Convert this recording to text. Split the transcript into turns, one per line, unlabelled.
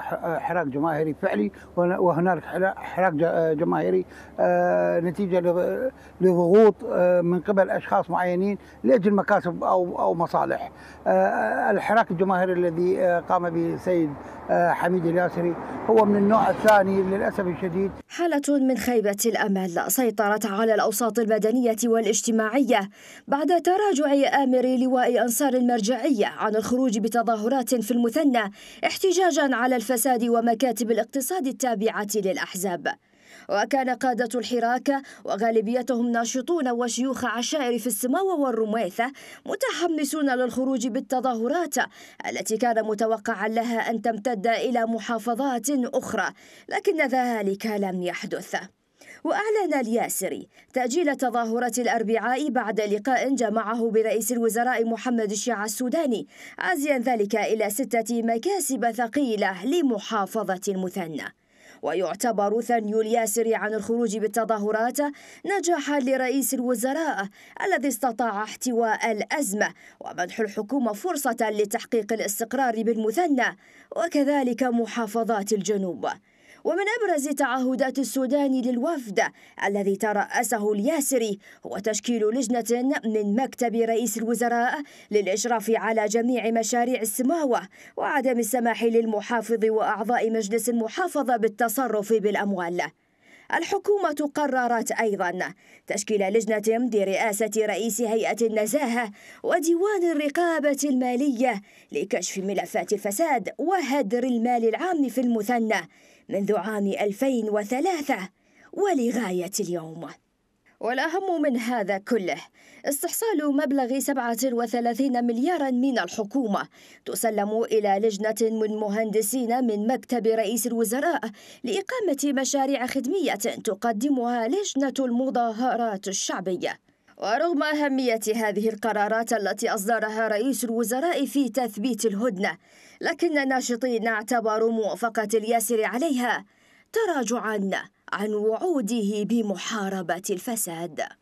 حراك جماهيري فعلي وهنالك حراك جماهيري آه، نتيجه لضغوط آه، من قبل اشخاص معينين لاجل مكاسب او او مصالح. آه، الحراك الجماهيري الذي قام به السيد حميد الياسري هو من النوع الثاني للاسف الشديد. حاله من خيبه الامل سيطرت
على الاوساط المدنيه والاجتماعيه بعد تراجع امر لواء انصار المرجعيه عن الخروج بتظاهرات في المثنى احتجاجا على الفساد ومكاتب الاقتصاد التابعة للأحزاب وكان قادة الحراك وغالبيتهم ناشطون وشيوخ عشائر في السماوة والرميثة متحمسون للخروج بالتظاهرات التي كان متوقعا لها أن تمتد إلى محافظات أخرى لكن ذلك لم يحدث وأعلن الياسري تأجيل تظاهرة الأربعاء بعد لقاء جمعه برئيس الوزراء محمد الشيع السوداني عازيا ذلك إلى ستة مكاسب ثقيلة لمحافظة المثنى ويعتبر ثني الياسر عن الخروج بالتظاهرات نجاحا لرئيس الوزراء الذي استطاع احتواء الأزمة ومنح الحكومة فرصة لتحقيق الاستقرار بالمثنى وكذلك محافظات الجنوب ومن أبرز تعهدات السودان للوفد الذي ترأسه الياسري هو تشكيل لجنة من مكتب رئيس الوزراء للإشراف على جميع مشاريع السماوة وعدم السماح للمحافظ وأعضاء مجلس المحافظة بالتصرف بالأموال الحكومة قررت أيضا تشكيل لجنة برئاسة رئيس هيئة النزاهة وديوان الرقابة المالية لكشف ملفات الفساد وهدر المال العام في المثنى منذ عام 2003 ولغاية اليوم والأهم من هذا كله استحصال مبلغ 37 مليارا من الحكومة تسلم إلى لجنة من مهندسين من مكتب رئيس الوزراء لإقامة مشاريع خدمية تقدمها لجنة المظاهرات الشعبية ورغم أهمية هذه القرارات التي أصدرها رئيس الوزراء في تثبيت الهدنة لكن الناشطين اعتبروا موافقة الياسر عليها تراجعاً عن وعوده بمحاربة الفساد